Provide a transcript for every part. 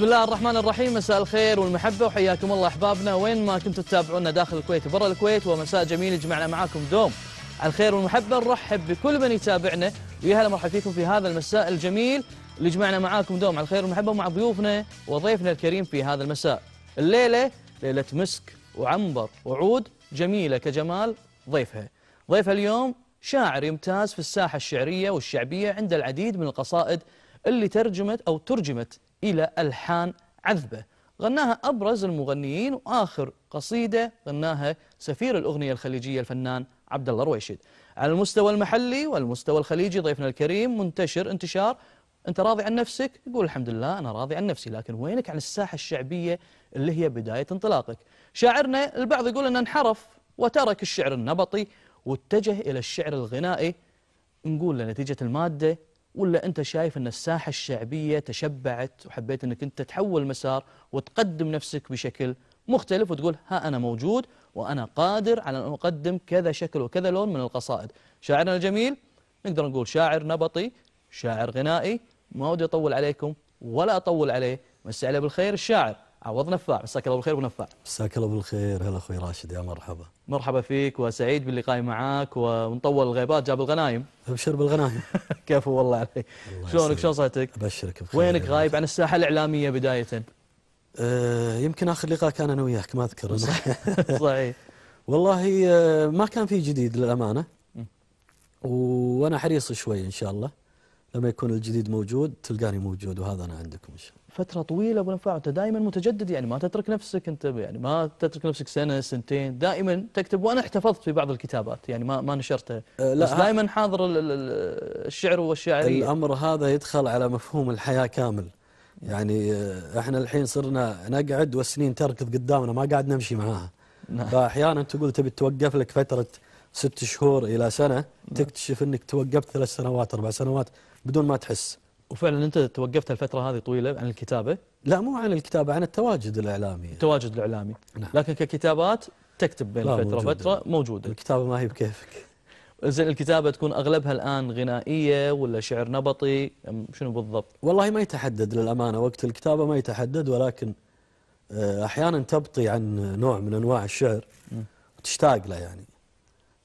بسم الله الرحمن الرحيم مساء الخير والمحبة وحياكم الله أحبابنا وين ما كنتوا تتابعونا داخل الكويت وبرا الكويت ومساء جميل يجمعنا معاكم دوم الخير والمحبة نرحب بكل من يتابعنا ويا هلا مرحبا فيكم في هذا المساء الجميل اللي جمعنا معاكم دوم على الخير والمحبة مع ضيوفنا وضيفنا الكريم في هذا المساء الليلة ليلة مسك وعنبر وعود جميلة كجمال ضيفها ضيف اليوم شاعر يمتاز في الساحة الشعرية والشعبية عند العديد من القصائد اللي ترجمت أو ترجمت إلى ألحان عذبة غناها أبرز المغنيين وآخر قصيدة غناها سفير الأغنية الخليجية الفنان عبد الله رويشد على المستوى المحلي والمستوى الخليجي ضيفنا الكريم منتشر انتشار أنت راضي عن نفسك؟ يقول الحمد لله أنا راضي عن نفسي لكن وينك عن الساحة الشعبية اللي هي بداية انطلاقك شاعرنا البعض يقول أنه انحرف وترك الشعر النبطي واتجه إلى الشعر الغنائي نقول لنتيجة المادة ولا أنت شايف أن الساحة الشعبية تشبعت وحبيت أنك أنت تحول مسار وتقدم نفسك بشكل مختلف وتقول ها أنا موجود وأنا قادر على أن أقدم كذا شكل وكذا لون من القصائد شاعرنا الجميل نقدر نقول شاعر نبطي شاعر غنائي ما ودي أطول عليكم ولا أطول عليه مسي عليه بالخير الشاعر عوض نفاع مساك الله بالخير ونفاع مساك الله بالخير هلا اخوي راشد يا مرحبا مرحبا فيك وسعيد باللقاء معاك ونطول الغيبات جاب الغنايم ابشر بالغنايم كفو والله عليك شلونك شلون صحتك ابشرك بخير وينك غايب عن الساحه الاعلاميه بدايه أه يمكن اخر لقاء كان انا وياك ما اذكر صحيح والله أه، ما كان في جديد للامانه وانا حريص شوي ان شاء الله لما يكون الجديد موجود تلقاني موجود وهذا أنا عندكم إن شاء الله فترة طويلة أبو نفاع أنت دائما متجدد يعني ما تترك نفسك أنت يعني ما تترك نفسك سنة سنتين دائما تكتب وأنا احتفظت في بعض الكتابات يعني ما ما نشرتها أه لا بس دائما حاضر الشعر والشاعرية الأمر هذا يدخل على مفهوم الحياة كامل يعني أه، احنا الحين صرنا نقعد والسنين تركض قدامنا ما قاعد نمشي معاها نعم. فاحيانا تقول تبي توقف لك فتره ست شهور الى سنه نعم. تكتشف انك توقفت ثلاث سنوات اربع سنوات بدون ما تحس وفعلا انت توقفت الفتره هذه طويله عن الكتابه لا مو عن الكتابه عن التواجد الاعلامي التواجد الاعلامي نعم. لكن ككتابات تكتب بين فتره موجودة. فتره موجوده الكتابه ما هي بكيفك زين الكتابة تكون أغلبها الآن غنائية ولا شعر نبطي شنو بالضبط والله ما يتحدد للأمانة وقت الكتابة ما يتحدد ولكن آه، أحيانا تبطي عن نوع من أنواع الشعر وتشتاق له يعني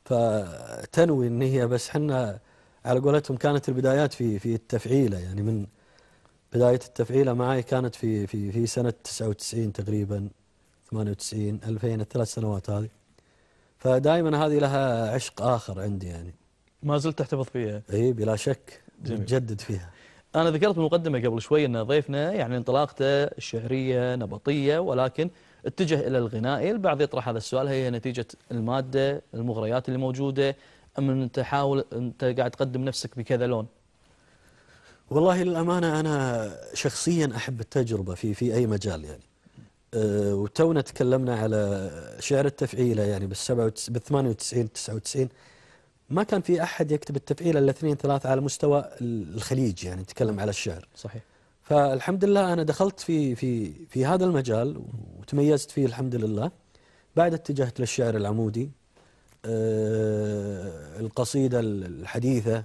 فتنوي أن هي بس حنا على قولتهم كانت البدايات في في التفعيله يعني من بدايه التفعيله معي كانت في في في سنه 99 تقريبا 98 2000 الثلاث سنوات هذه فدائما هذه لها عشق اخر عندي يعني ما زلت تحتفظ فيها اي بلا شك جدد فيها انا ذكرت مقدمة قبل شوي ان ضيفنا يعني انطلاقته الشعريه نبطيه ولكن اتجه الى الغناء البعض يطرح هذا السؤال هي نتيجه الماده المغريات اللي موجوده أم أن تحاول أنت قاعد تقدم نفسك بكذا لون والله للأمانة أنا شخصيا أحب التجربة في في أي مجال يعني أه وتونا تكلمنا على شعر التفعيلة يعني بال97 بال 98 99 ما كان في أحد يكتب التفعيلة إلا اثنين ثلاثة على مستوى الخليج يعني نتكلم على الشعر صحيح فالحمد لله أنا دخلت في في في هذا المجال وتميزت فيه الحمد لله بعد اتجهت للشعر العمودي آه، القصيدة الحديثة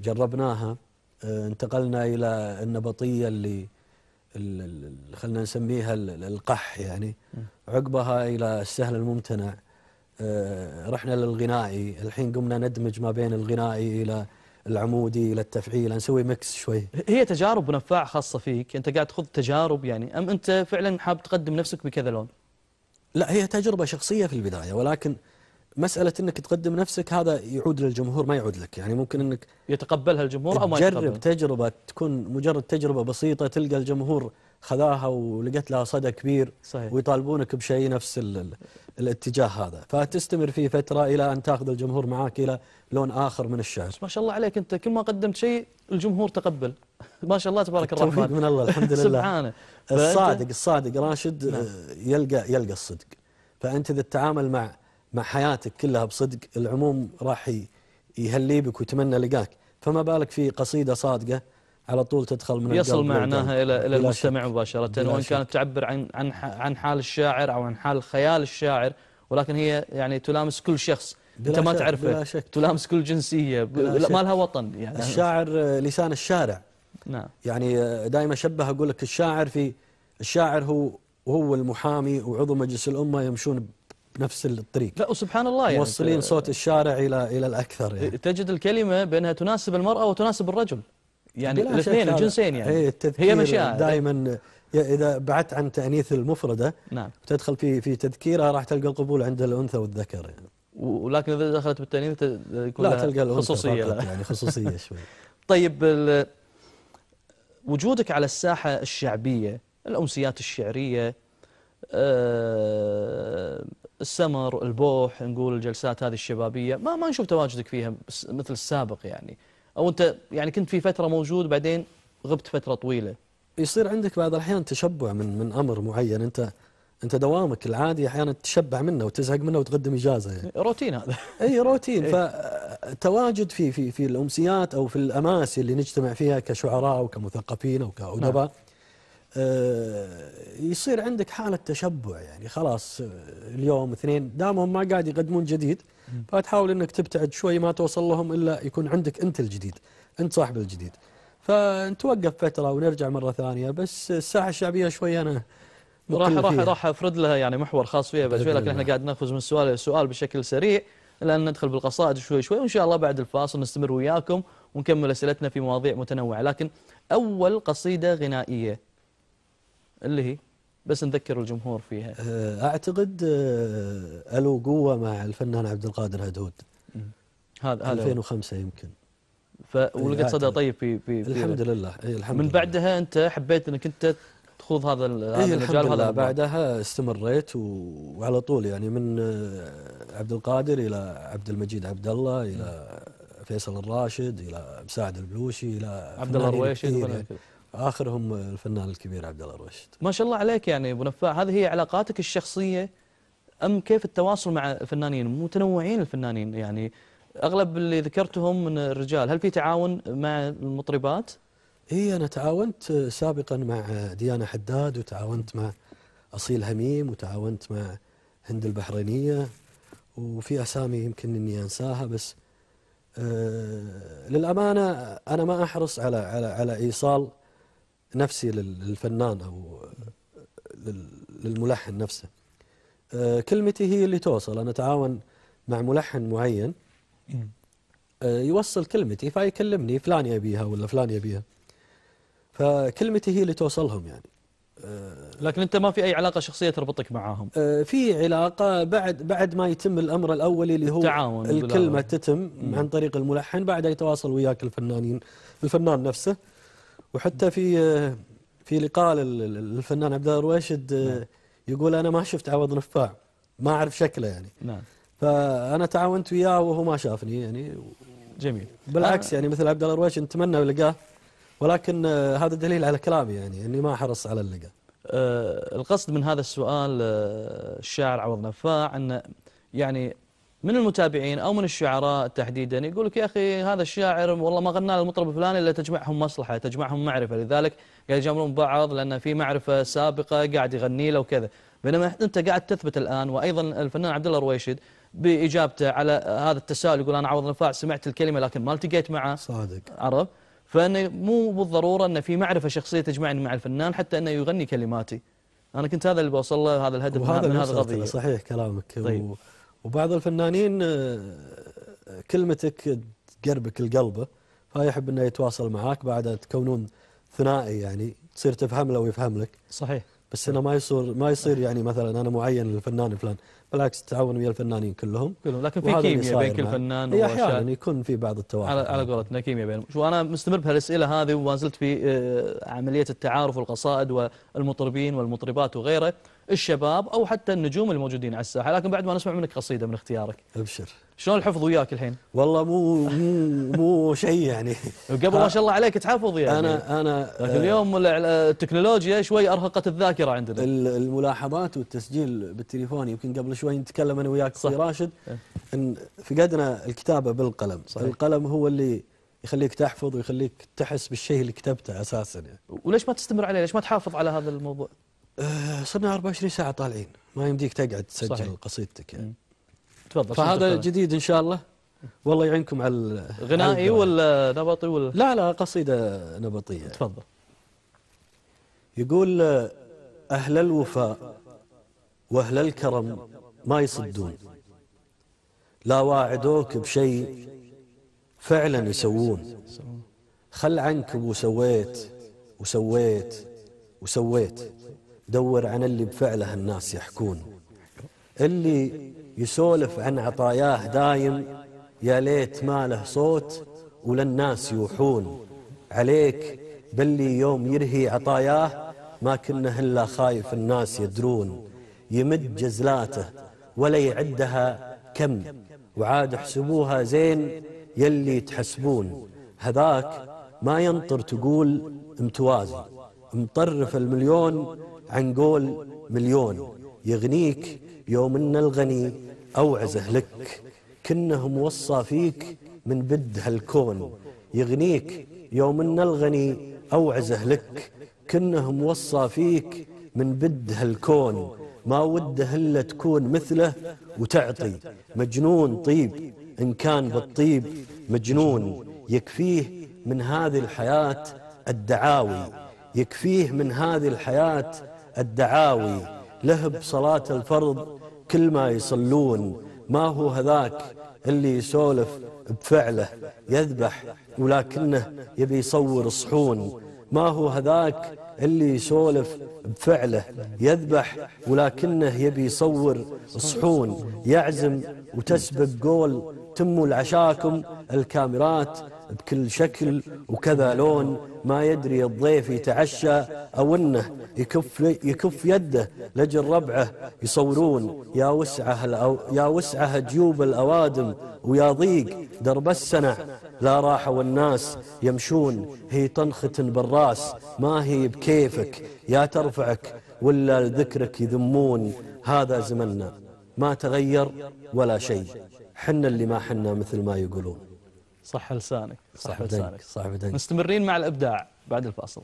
جربناها آه، انتقلنا إلى النبطية اللي خلنا نسميها القح يعني عقبها إلى السهل الممتنع آه، رحنا للغنائي الحين قمنا ندمج ما بين الغنائي إلى العمودي إلى التفعيل نسوي ميكس شوي هي تجارب ونفاع خاصة فيك أنت قاعد تخوض تجارب يعني أم أنت فعلا حاب تقدم نفسك بكذا لون لا هي تجربة شخصية في البداية ولكن مسألة أنك تقدم نفسك هذا يعود للجمهور ما يعود لك يعني ممكن أنك يتقبلها الجمهور أو ما تجرب تجربة تكون مجرد تجربة بسيطة تلقى الجمهور خذاها ولقيت لها صدى كبير صحيح. ويطالبونك بشيء نفس الاتجاه هذا فتستمر فيه فترة إلى أن تأخذ الجمهور معك إلى لون آخر من الشعر ما شاء الله عليك أنت كل ما قدمت شيء الجمهور تقبل ما شاء الله تبارك الرحمن من الله الحمد لله سبحانه الصادق الصادق راشد نعم. آه، يلقى يلقى الصدق فأنت إذا تتعامل مع مع حياتك كلها بصدق العموم راح يهلي بك ويتمنى لقاك فما بالك في قصيدة صادقة على طول تدخل من يصل معناها إلى إلى المستمع مباشرة وإن كانت تعبر عن عن عن حال الشاعر أو عن حال خيال الشاعر ولكن هي يعني تلامس كل شخص أنت ما تعرفه تلامس كل جنسية ما لها وطن يعني الشاعر لسان الشارع نعم يعني آه، دائما شبه أقول لك الشاعر في الشاعر هو هو المحامي وعضو مجلس الأمة يمشون بنفس الطريق لا وسبحان الله يعني موصلين صوت الشارع الى الى الاكثر يعني تجد الكلمه بانها تناسب المراه وتناسب الرجل يعني الاثنين الجنسين يعني إيه، هي مشاعر دائما اذا بعدت عن تانيث المفرده نعم تدخل في في تذكيرها راح تلقى القبول عند الانثى والذكر يعني ولكن اذا دخلت بالتانيث يكون لا تلقى خصوصيه يعني خصوصيه شوي طيب وجودك على الساحه الشعبيه الامسيات الشعريه أه السمر البوح نقول الجلسات هذه الشبابية ما ما نشوف تواجدك فيها مثل السابق يعني أو أنت يعني كنت في فترة موجود بعدين غبت فترة طويلة يصير عندك بعض الأحيان تشبع من من أمر معين أنت أنت دوامك العادي أحيانا تشبع منه وتزهق منه وتقدم إجازة يعني. روتين هذا أي روتين إيه. فتواجد في في في الأمسيات أو في الأماسي اللي نجتمع فيها كشعراء وكمثقفين أو كأدباء نعم. آه، يصير عندك حالة تشبع يعني خلاص آه، اليوم اثنين دامهم ما قاعد يقدمون جديد فتحاول انك تبتعد شوي ما توصل لهم الا يكون عندك انت الجديد انت صاحب الجديد فنتوقف فترة ونرجع مرة ثانية بس الساحة الشعبية شوي انا راح راح راح افرد لها يعني محور خاص فيها بس لكن احنا قاعد ناخذ من سؤال الى سؤال بشكل سريع لان ندخل بالقصائد شوي شوي وان شاء الله بعد الفاصل نستمر وياكم ونكمل اسئلتنا في مواضيع متنوعة لكن اول قصيدة غنائية اللي هي بس نذكر الجمهور فيها أه، أعتقد أه، ألو قوة مع الفنان عبد القادر هدود هذا 2005 يمكن ف... ولقيت صدى طيب في في, في الحمد لله اي الحمد من بعدها انت حبيت انك انت تخوض هذا هذا إيه الحمد لله هذا بعدها استمريت وعلى طول يعني من أه، عبد القادر الى عبد المجيد عبد الله الى فيصل الراشد الى مساعد البلوشي الى عبد الله الرويشي اخرهم الفنان الكبير عبد الله الرشيد ما شاء الله عليك يعني ابو نفاع هذه هي علاقاتك الشخصيه ام كيف التواصل مع الفنانين متنوعين الفنانين يعني اغلب اللي ذكرتهم من الرجال هل في تعاون مع المطربات اي انا تعاونت سابقا مع ديانه حداد وتعاونت مع اصيل هميم وتعاونت مع هند البحرينيه وفي اسامي يمكن اني انساها بس آه للامانه انا ما احرص على على على ايصال نفسي للفنان أو للملحن نفسه آه، كلمتي هي اللي توصل أنا أتعاون مع ملحن معين آه، يوصل كلمتي فيكلمني فلان يبيها ولا فلان يبيها فكلمتي هي اللي توصلهم يعني آه، لكن انت ما في اي علاقه شخصيه تربطك معاهم في علاقه بعد بعد ما يتم الامر الاولي اللي هو التعاون الكلمه بالله. تتم عن طريق الملحن بعدها يتواصل وياك الفنانين الفنان نفسه وحتى في آه، في لقاء للفنان عبد الله رواشد آه، نعم. يقول انا ما شفت عوض نفاع ما اعرف شكله يعني نعم فانا تعاونت وياه وهو ما شافني يعني جميل بالعكس يعني مثل عبد الله رواشد نتمنى لقاه ولكن آه، هذا دليل على كلامي يعني اني ما احرص على اللقاء أه القصد من هذا السؤال الشاعر عوض نفاع ان يعني من المتابعين أو من الشعراء تحديدا يقول لك يا أخي هذا الشاعر والله ما غنى للمطرب الفلاني إلا تجمعهم مصلحة تجمعهم معرفة لذلك قاعد يجاملون بعض لأن في معرفة سابقة قاعد يغني له وكذا بينما أنت قاعد تثبت الآن وأيضا الفنان عبد الله رويشد بإجابته على هذا التساؤل يقول أنا عوض نفاع سمعت الكلمة لكن ما التقيت معه صادق عرف فأنه مو بالضرورة أن في معرفة شخصية تجمعني مع الفنان حتى أنه يغني كلماتي أنا كنت هذا اللي بوصل له هذا الهدف وهذا من هذا القضية صحيح كلامك طيب. و... وبعض الفنانين آه، كلمتك تقربك لقلبه فيحب انه يتواصل معاك بعد تكونون ثنائي يعني تصير تفهم له ويفهم لك صحيح بس انه ما يصير ما يصير يعني مثلا انا معين للفنان فلان بالعكس تعاون ويا الفنانين كلهم كلهم لكن في كيمياء بين كل فنان اي احيانا يعني يكون في بعض التوافق على, على قولتنا كيمياء بينهم شو انا مستمر بهالاسئله هذه وما زلت في آه، عمليه التعارف والقصائد والمطربين والمطربات وغيره الشباب أو حتى النجوم الموجودين على الساحة لكن بعد ما نسمع منك قصيدة من اختيارك أبشر شلون الحفظ وياك الحين؟ والله مو مو مو شيء يعني قبل ما شاء الله عليك تحفظ يعني انا انا لكن آه. اليوم التكنولوجيا شوي ارهقت الذاكره عندنا الملاحظات والتسجيل بالتليفون يمكن قبل شوي نتكلم انا وياك اخوي راشد إيه. ان فقدنا الكتابه بالقلم صحيح. القلم هو اللي يخليك تحفظ ويخليك تحس بالشيء اللي كتبته اساسا يعني. وليش ما تستمر عليه؟ ليش ما تحافظ على هذا الموضوع؟ آه، صرنا 24 ساعة طالعين ما يمديك تقعد تسجل صحيح. قصيدتك يعني. تفضل فهذا جديد إن شاء الله والله يعينكم على غنائي ولا نبطي ولا لا لا قصيدة نبطية تفضل يقول آه، أهل الوفاء وأهل الكرم ما يصدون لا واعدوك بشيء فعلا يسوون خل عنك وسويت وسويت وسويت دور عن اللي بفعله الناس يحكون اللي يسولف عن عطاياه دايم يا ليت ما له صوت وللناس يوحون عليك باللي يوم يرهي عطاياه ما كنه إلا خايف الناس يدرون يمد جزلاته ولا يعدها كم وعاد احسبوها زين يلي تحسبون هذاك ما ينطر تقول متوازي مطرف المليون عن قول مليون يغنيك يوم ان الغني اوعزه لك كنه موصى فيك من بد هالكون يغنيك يوم ان الغني اوعزه لك كنه موصى فيك من بد هالكون ما وده الا تكون مثله وتعطي مجنون طيب ان كان بالطيب مجنون يكفيه من هذه الحياه الدعاوي يكفيه من هذه الحياه الدعاوي لهب صلاة الفرض كل ما يصلون ما هو هذاك اللي يسولف بفعله يذبح ولكنه يبي يصور صحون ما هو هذاك اللي يسولف بفعله يذبح ولكنه يبي يصور صحون يعزم وتسبق قول تموا العشاكم الكاميرات بكل شكل وكذا لون ما يدري الضيف يتعشى أو أنه يكف, يكف يده لجل ربعه يصورون يا وسعه, الأو يا وسعه جيوب الأوادم ويا ضيق درب السنع لا راحة والناس يمشون هي طنخة بالراس ما هي بكيفك يا ترفعك ولا لذكرك يذمون هذا زمننا ما تغير ولا شيء حنا اللي ما حنا مثل ما يقولون صح لسانك صح لسانك صح بدنك مستمرين مع الإبداع بعد الفاصل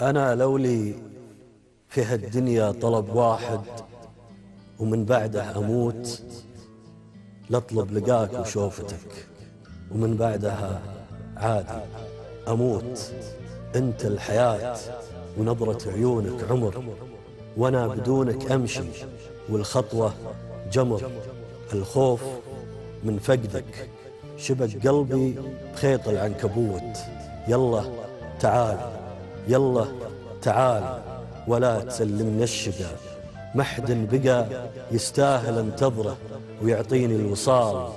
أنا لولي في هالدنيا طلب واحد ومن بعده أموت لأطلب لقاك وشوفتك ومن بعدها عادي أموت أنت الحياة ونظرة عيونك عمر وأنا بدونك أمشي والخطوة جمر الخوف من فقدك شبك قلبي بخيط العنكبوت يلا تعال يلا تعال ولا تسلمنا الشقا ما حد بقى يستاهل انتظره ويعطيني الوصال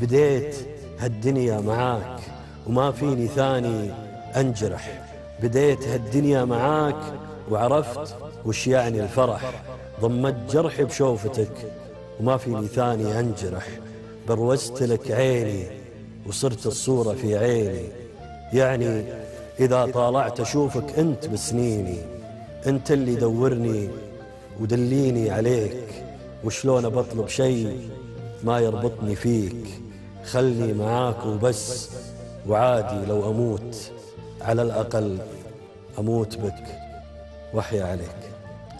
بديت هالدنيا معاك وما فيني ثاني أنجرح بديت هالدنيا معاك وعرفت وش يعني الفرح ضمت جرحي بشوفتك وما فيني ثاني أنجرح بروزت لك عيني وصرت الصورة في عيني يعني إذا طالعت أشوفك أنت بسنيني أنت اللي دورني ودليني عليك وشلون بطلب شيء ما يربطني فيك خلني معاك وبس وعادي لو أموت على الأقل أموت بك وأحيا عليك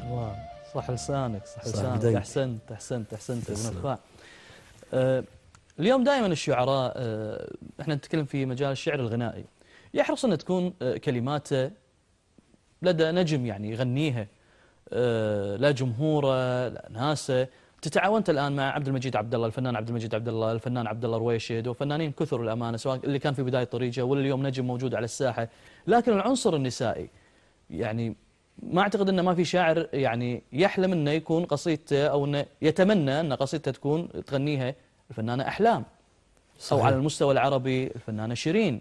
الله صح لسانك صح, صح لسانك أحسنت أحسنت أحسنت ابن آه، اليوم دائما الشعراء آه، احنا نتكلم في مجال الشعر الغنائي يحرص أن تكون آه، كلماته لدى نجم يعني يغنيها لا جمهوره لا ناسه تتعاونت الان مع عبد المجيد عبد الله الفنان عبد المجيد عبد الله الفنان عبد الله رويشد وفنانين كثر الامانه سواء اللي كان في بدايه طريقه ولا اليوم نجم موجود على الساحه لكن العنصر النسائي يعني ما أعتقد أنه ما في شاعر يعني يحلم أنه يكون قصيدته أو أنه يتمنى أن قصيدته تكون تغنيها الفنانة أحلام صحيح. أو على المستوى العربي الفنانة شيرين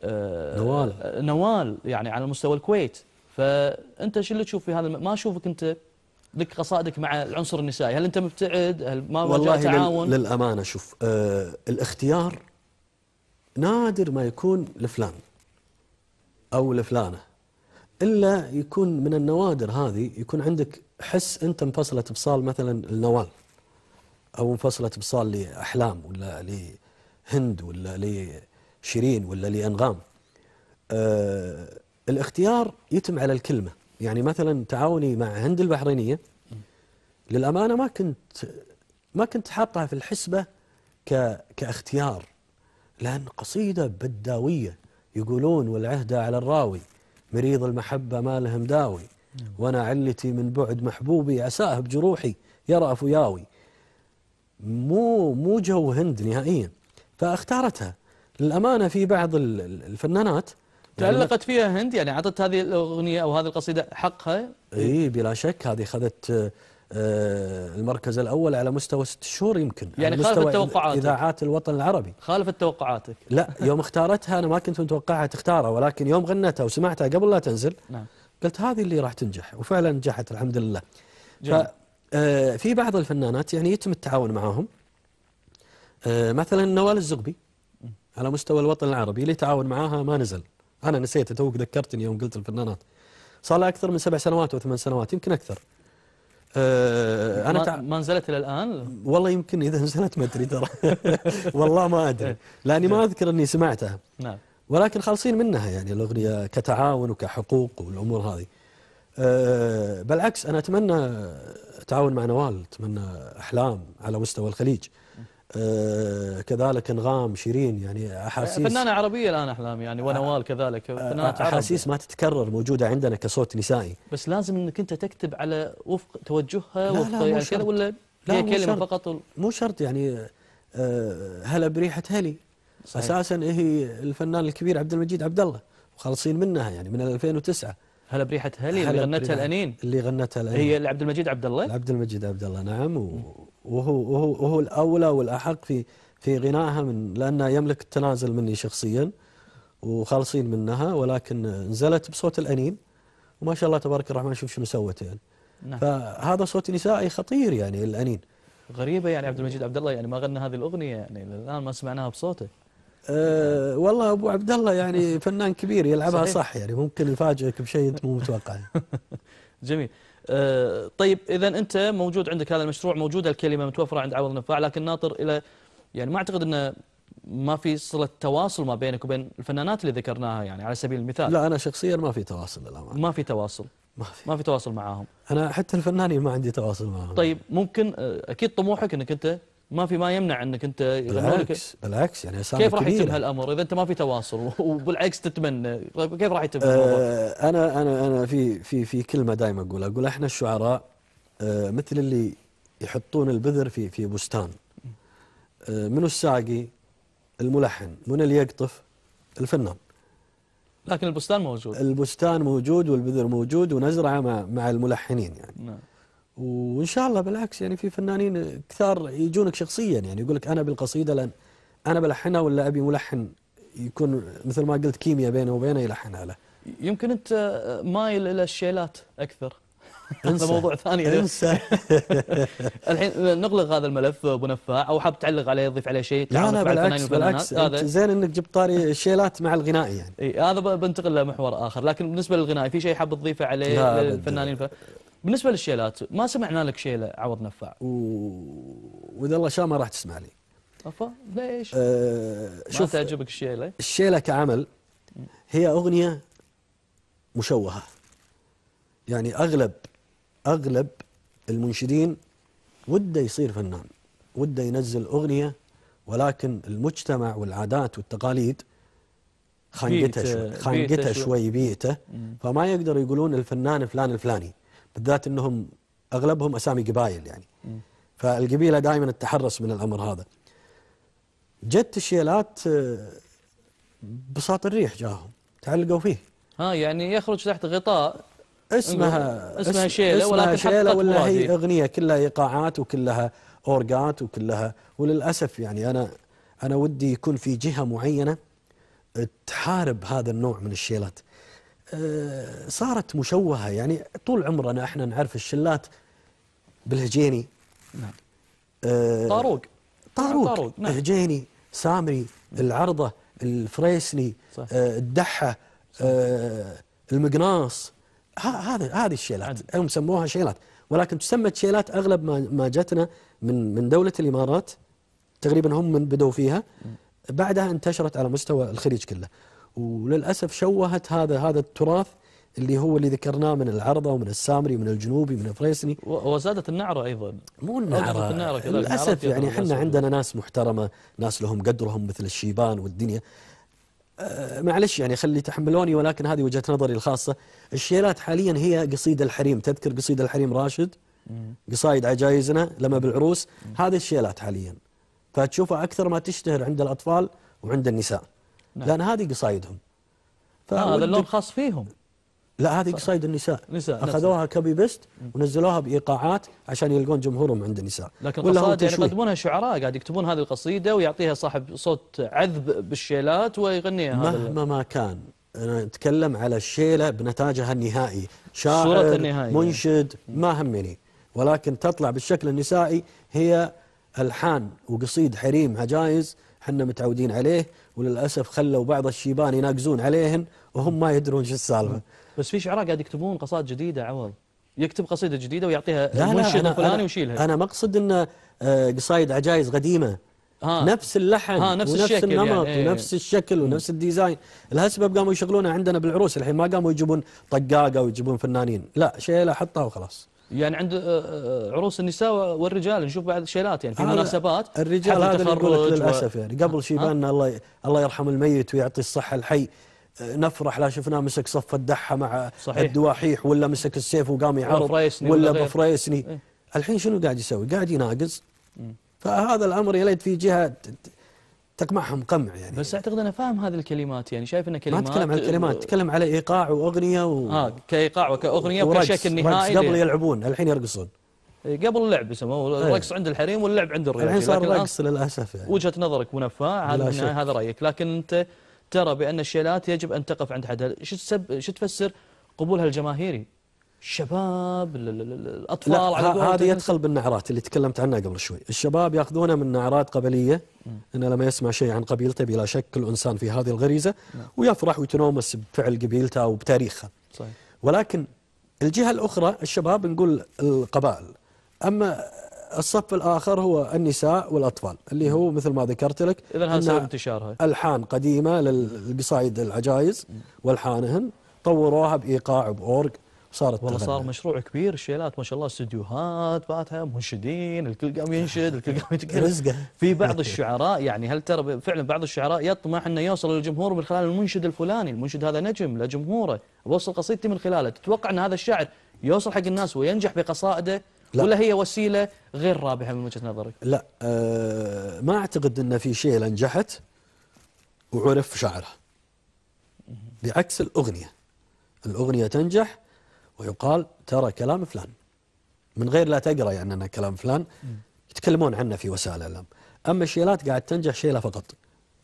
آه، نوال آه، نوال يعني على مستوى الكويت فأنت شو اللي تشوف في هذا ما أشوفك أنت لك قصائدك مع العنصر النسائي هل أنت مبتعد هل ما والله تعاون للأمانة شوف آه الاختيار نادر ما يكون لفلان أو لفلانة إلا يكون من النوادر هذه يكون عندك حس أنت انفصلت بصال مثلا النوال أو انفصلت بصال لأحلام ولا لهند ولا لشيرين ولا لأنغام آه الاختيار يتم على الكلمة يعني مثلا تعاوني مع هند البحرينية للأمانة ما كنت ما كنت حاطها في الحسبة كاختيار لأن قصيدة بداوية يقولون والعهد على الراوي مريض المحبة ما لهم داوي وأنا علتي من بعد محبوبي عساه بجروحي يرى وياوي مو مو جو هند نهائيا فاختارتها للأمانة في بعض الفنانات يعني تعلقت فيها هند يعني اعطت هذه الاغنيه او هذه القصيده حقها اي بلا شك هذه اخذت آه، المركز الأول على مستوى ست شهور يمكن يعني خالف التوقعات إذاعات الوطن العربي خالفت توقعاتك لا يوم اختارتها أنا ما كنت متوقعها تختارها ولكن يوم غنتها وسمعتها قبل لا تنزل نعم. قلت هذه اللي راح تنجح وفعلا نجحت الحمد لله آه، في بعض الفنانات يعني يتم التعاون معهم آه، مثلا نوال الزغبي على مستوى الوطن العربي اللي تعاون معاها ما نزل أنا نسيت توك ذكرتني يوم قلت الفنانات صار لها أكثر من سبع سنوات أو ثمان سنوات يمكن أكثر أنا تع... ما نزلت إلى الآن؟ والله يمكن إذا نزلت ما أدري ترى والله ما أدري لأني ما نعم. أذكر أني سمعتها نعم ولكن خالصين منها يعني الأغنية كتعاون وكحقوق والأمور هذه أه، بالعكس أنا أتمنى تعاون مع نوال أتمنى أحلام على مستوى الخليج آه، كذلك انغام شيرين يعني احاسيس فنانه عربيه الان احلام يعني ونوال كذلك آه، فنانات احاسيس ما تتكرر موجوده عندنا كصوت نسائي بس لازم انك انت تكتب على وفق توجهها لا وفق يعني كذا ولا هي كلمه فقط مو شرط يعني آه، هلا بريحه هلي صحيح. اساسا هي الفنان الكبير عبد المجيد عبد الله وخلصين منها يعني من 2009 هلا بريحه هلي اللي غنتها الانين اللي غنتها الانين هي عبد المجيد عبد الله عبد المجيد عبد الله نعم و... وهو وهو وهو الاولى والاحق في في غنائها من لانه يملك التنازل مني شخصيا وخالصين منها ولكن نزلت بصوت الانين وما شاء الله تبارك الرحمن شوف شنو سوت يعني نعم. فهذا صوت نسائي خطير يعني الانين غريبه يعني عبد المجيد عبد الله يعني ما غنى هذه الاغنيه يعني الان ما سمعناها بصوته أه والله ابو عبد الله يعني فنان كبير يلعبها صحيح. صح يعني ممكن يفاجئك بشيء انت مو متوقعه جميل آه، طيب اذا انت موجود عندك هذا المشروع موجوده الكلمه متوفره عند عوض نفاع لكن ناطر الى يعني ما اعتقد انه ما في صله تواصل ما بينك وبين الفنانات اللي ذكرناها يعني على سبيل المثال لا انا شخصيا ما في تواصل للامانه ما في تواصل ما في ما في تواصل معاهم انا حتى الفنانين ما عندي تواصل معاهم طيب ممكن آه، اكيد طموحك انك انت ما في ما يمنع انك انت بالعكس بالعكس يعني كيف راح يتم هالامر اذا انت ما في تواصل وبالعكس تتمنى طيب، كيف راح يتم أه انا انا انا في في في كلمه دائما اقولها اقول احنا الشعراء أه مثل اللي يحطون البذر في في بستان أه منو الساقي الملحن من اللي يقطف الفنان لكن البستان موجود البستان موجود والبذر موجود ونزرعه مع مع الملحنين يعني نعم وان شاء الله بالعكس يعني في فنانين كثار يجونك شخصيا يعني يقول لك انا بالقصيده لان انا بلحنها ولا ابي ملحن يكون مثل ما قلت كيمياء بينه وبينه يلحنها له. يمكن انت مايل الى الشيلات اكثر. هذا موضوع ثاني انسى الحين نغلق هذا الملف ابو نفاع او حاب تعلق عليه تضيف عليه شيء لا لا بالعكس بالعكس زين انك جبت طاري الشيلات مع الغنائي يعني اي هذا بنتقل لمحور اخر لكن بالنسبه للغنائي في شيء حاب تضيفه عليه للفنانين بالنسبه للشيلات ما سمعنا لك شيله عوض نفاع واذا الله شاء ما راح تسمع لي افا ليش؟ أه شوف ما تعجبك الشيله؟ الشيله كعمل هي اغنيه مشوهه يعني اغلب اغلب المنشدين وده يصير فنان وده ينزل اغنيه ولكن المجتمع والعادات والتقاليد خانقتها شوي خانقتها شوي بيئته فما يقدر يقولون الفنان فلان الفلاني بالذات انهم اغلبهم اسامي قبائل يعني فالقبيله دائما تتحرس من الامر هذا جت الشيلات آه، بساط الريح جاهم تعلقوا فيه ها يعني يخرج تحت غطاء اسمها اسمها شيله اسمها شيله ولا هي اغنيه كلها ايقاعات وكلها اورجات وكلها وللاسف يعني انا انا ودي يكون في جهه معينه تحارب هذا النوع من الشيلات آه، صارت مشوهة يعني طول عمرنا احنا نعرف الشلات بالهجيني نعم آه، طاروق طاروق نعم. هجيني سامري العرضة الفريسلي صح. آه، الدحة صح. المقناص هذا هذه الشيلات هم سموها شيلات ولكن تسمى شيلات اغلب ما ما جتنا من من دوله الامارات تقريبا هم من بدوا فيها بعدها انتشرت على مستوى الخليج كله وللاسف شوهت هذا هذا التراث اللي هو اللي ذكرناه من العرضة ومن السامري ومن الجنوبي ومن الفريسني وزادت النعرة أيضا مو النعرة, للأسف يعني احنا عندنا ناس محترمة ناس لهم قدرهم مثل الشيبان والدنيا أه، معلش يعني خلي تحملوني ولكن هذه وجهة نظري الخاصة الشيلات حاليا هي قصيدة الحريم تذكر قصيدة الحريم راشد قصايد عجايزنا لما بالعروس هذه الشيلات حاليا فتشوفها أكثر ما تشتهر عند الأطفال وعند النساء نعم. لأن هذه قصايدهم آه، هذا اللون خاص فيهم لا هذه قصايد النساء نساء اخذوها كبي بيست ونزلوها بايقاعات عشان يلقون جمهورهم عند النساء لكن قصائد يعني يقدمونها شعراء قاعد يكتبون هذه القصيده ويعطيها صاحب صوت عذب بالشيلات ويغنيها مهما ما كان انا اتكلم على الشيله بنتاجها النهائي شاعر النهائي منشد ما همني ولكن تطلع بالشكل النسائي هي الحان وقصيد حريم هجايز حنا متعودين عليه وللاسف خلوا بعض الشيبان يناقزون عليهن وهم ما يدرون شو السالفه بس في شعراء قاعد يكتبون قصائد جديده عوض يكتب قصيده جديده ويعطيها المنشد الفلاني ويشيلها انا مقصد ان آه، قصايد عجائز قديمه ها نفس اللحن ها نفس ونفس الشكل يعني، النمط يعني ونفس الشكل ونفس الديزاين لها سبب قاموا يشغلونها عندنا بالعروس الحين ما قاموا يجيبون طقاقه ويجيبون فنانين لا شيله حطها وخلاص يعني عند آه، آه، عروس النساء والرجال نشوف بعد شيلات يعني في مناسبات الرجال هذا اللي للاسف يعني قبل شيباننا الله الله يرحم الميت ويعطي الصحه الحي آه، نفرح لا شفناه مسك صف الدحه مع صحيح. الدواحيح ولا مسك السيف وقام يعرض ولا بفريسني إيه؟ الحين شنو قاعد يسوي؟ قاعد يناقص فهذا الامر يا ليت في جهه تقمعهم قمع يعني بس اعتقد انا فاهم هذه الكلمات يعني شايف ان كلمات ما تتكلم عن الكلمات تكلم تتكلم على ايقاع واغنيه و... اه كايقاع وكاغنيه وكشكل نهائي قبل يلعبون الحين يرقصون إيه، قبل اللعب يسموه إيه. الرقص عند الحريم واللعب عند الرجال الحين صار رقص للاسف يعني وجهه نظرك منفاه هذا هذا رايك لكن انت ترى بان الشيلات يجب ان تقف عند حدها شو تسب شو تفسر قبولها الجماهيري الشباب الاطفال لا هذا يدخل بالنعرات اللي تكلمت عنها قبل شوي، الشباب ياخذونه من نعرات قبليه انه لما يسمع شيء عن قبيلته بلا شك كل انسان في هذه الغريزه نعم. ويفرح ويتنومس بفعل قبيلته بتاريخها. صحيح. ولكن الجهه الاخرى الشباب نقول القبائل اما الصف الاخر هو النساء والاطفال اللي هو مثل ما ذكرت لك اذا هذا سبب انتشارها الحان قديمه للقصايد العجايز والحانهن طوروها بايقاع وباورج صارت والله صار مشروع كبير الشيلات ما شاء الله استديوهات فاتها منشدين الكل قام ينشد الكل قام يتكلم رزقه في بعض الشعراء يعني هل ترى فعلا بعض الشعراء يطمح انه يوصل للجمهور من خلال المنشد الفلاني المنشد هذا نجم لجمهوره بوصل قصيدتي من خلاله تتوقع ان هذا الشاعر يوصل حق الناس وينجح بقصائده لا. ولا هي وسيله غير رابحه من وجهه نظرك لا أه ما اعتقد ان في شيء نجحت وعرف شعره بعكس الاغنيه الاغنيه تنجح ويقال ترى كلام فلان من غير لا تقرا يعني انه كلام فلان يتكلمون عنه في وسائل الاعلام اما الشيلات قاعد تنجح شيله فقط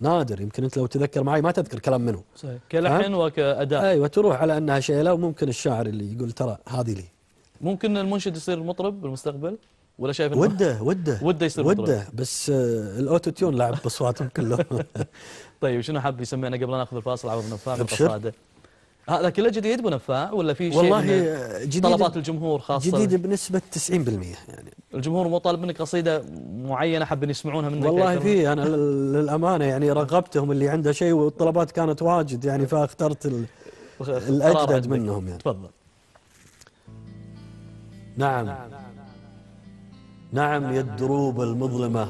نادر يمكن انت لو تذكر معي ما تذكر كلام منه صحيح كلحن وكاداء ايوه تروح على انها شيله وممكن الشاعر اللي يقول ترى هذه لي ممكن المنشد يصير مطرب بالمستقبل ولا شايف وده وده وده يصير وده مطرب. بس آه، الاوتو تيون لعب باصواتهم كلهم طيب شنو حاب يسمعنا قبل ناخذ الفاصل عوض نفاق القصاده هذا كله جديد بنفاع ولا في شيء والله آه، جديد طلبات الجمهور خاصة جديد بنسبة 90% يعني الجمهور مو طالب منك قصيدة معينة حابين يسمعونها منك والله يعني في أنا للأمانة يعني رغبتهم اللي عنده شيء والطلبات كانت واجد يعني أيوة. فاخترت الأجدد منهم يعني تفضل نعم نعم يا الدروب المظلمة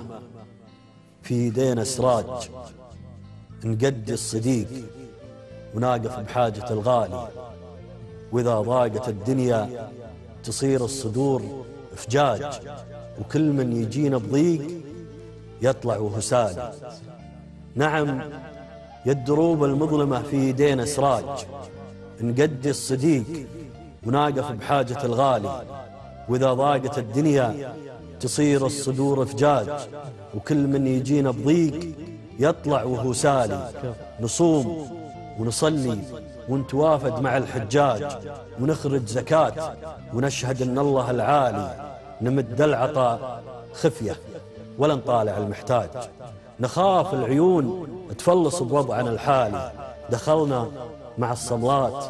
في يدينا سراج نقدي الصديق وناقف بحاجة الغالي وإذا ضاقت الدنيا تصير الصدور فجاج وكل من يجينا بضيق يطلع وهسالي نعم يا الدروب المظلمة في يدينا سراج نقدي الصديق وناقف بحاجة الغالي وإذا ضاقت الدنيا تصير الصدور فجاج وكل من يجينا بضيق يطلع وهو سالي نصوم ونصلي ونتوافد مع الحجاج ونخرج زكاة ونشهد أن الله العالي نمد العطاء خفية ولا نطالع المحتاج نخاف العيون تفلص بوضعنا الحالي دخلنا مع الصملات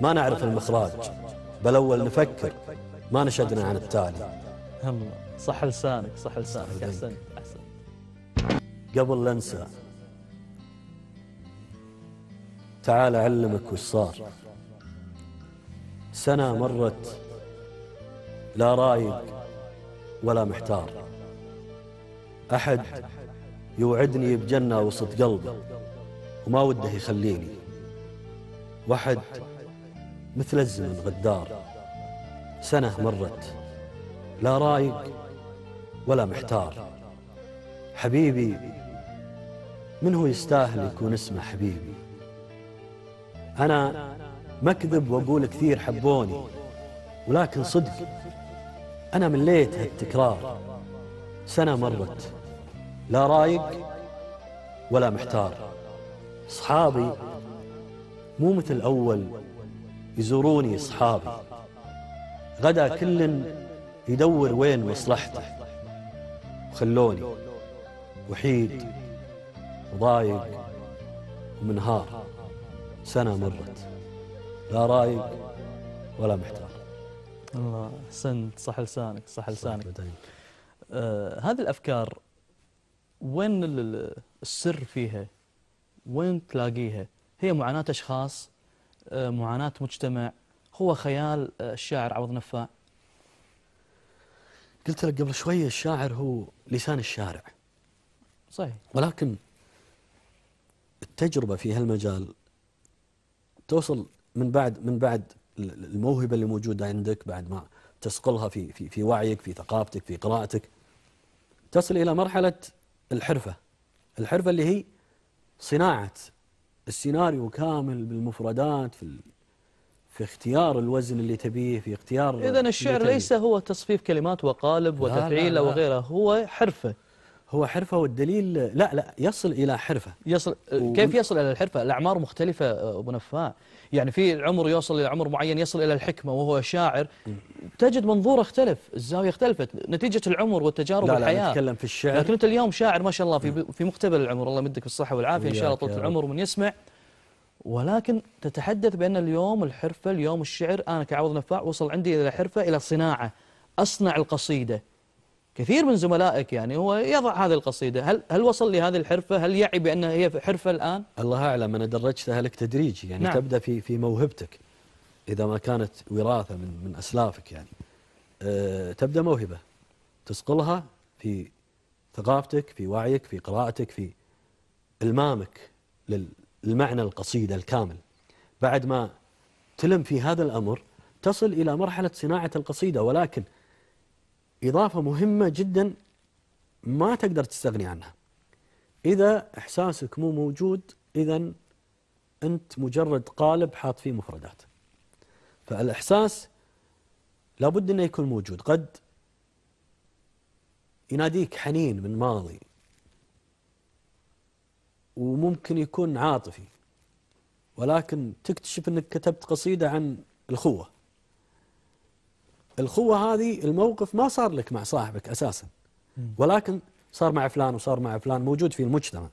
ما نعرف المخراج بل أول نفكر ما نشدنا عن التالي صح لسانك صح لسانك أحسنت أحسنت قبل لا أنسى تعال أعلمك وش صار سنة مرت لا رايق ولا محتار أحد يوعدني بجنة وسط قلبه وما وده يخليني واحد مثل الزمن غدار سنة مرت لا رايق ولا محتار حبيبي من هو يستاهل يكون اسمه حبيبي أنا ما أكذب وأقول كثير حبوني ولكن صدق أنا مليت هالتكرار سنة مرت لا رايق ولا محتار أصحابي مو مثل أول يزوروني أصحابي غدا كل يدور وين مصلحته وخلوني وحيد وضايق ومنهار سنة مرت لا رايق ولا محتار الله احسنت صح لسانك صح لسانك آه هذه الافكار وين السر فيها وين تلاقيها هي معاناة اشخاص آه معاناة مجتمع هو خيال آه الشاعر عوض نفاع قلت لك قبل شوية الشاعر هو لسان الشارع صحيح ولكن التجربة في هالمجال توصل من بعد من بعد الموهبه اللي موجوده عندك بعد ما تسقلها في في في وعيك في ثقافتك في قراءتك تصل الى مرحله الحرفه الحرفه اللي هي صناعه السيناريو كامل بالمفردات في في اختيار الوزن اللي تبيه في اختيار اذا الشعر ليس هو تصفيف كلمات وقالب وتفعيله وغيره هو حرفه هو حرفة والدليل لا لا يصل إلى حرفة يصل و... كيف يصل إلى الحرفة الأعمار مختلفة أبو نفاع يعني في العمر يوصل إلى عمر معين يصل إلى الحكمة وهو شاعر تجد منظور اختلف الزاوية اختلفت نتيجة العمر والتجارب لا الحياة لا نتكلم في الشعر لكن أنت اليوم شاعر ما شاء الله في, في مقتبل العمر الله يمدك بالصحة والعافية إن شاء الله طولة العمر من يسمع ولكن تتحدث بأن اليوم الحرفة اليوم الشعر أنا كعوض نفاع وصل عندي إلى حرفة إلى صناعة أصنع القصيدة كثير من زملائك يعني هو يضع هذه القصيدة هل هل وصل لهذه الحرفة هل يعي بأنها هي حرفة الآن الله أعلم أنا درجتها لك تدريجي يعني نعم. تبدأ في في موهبتك إذا ما كانت وراثة من من أسلافك يعني أه تبدأ موهبة تصقلها في ثقافتك في وعيك في قراءتك في إلمامك للمعنى القصيدة الكامل بعد ما تلم في هذا الأمر تصل إلى مرحلة صناعة القصيدة ولكن إضافة مهمة جدا ما تقدر تستغني عنها إذا إحساسك مو موجود إذا أنت مجرد قالب حاط فيه مفردات فالإحساس لابد أنه يكون موجود قد يناديك حنين من ماضي وممكن يكون عاطفي ولكن تكتشف أنك كتبت قصيدة عن الخوة الخوة هذه الموقف ما صار لك مع صاحبك أساسا ولكن صار مع فلان وصار مع فلان موجود في المجتمع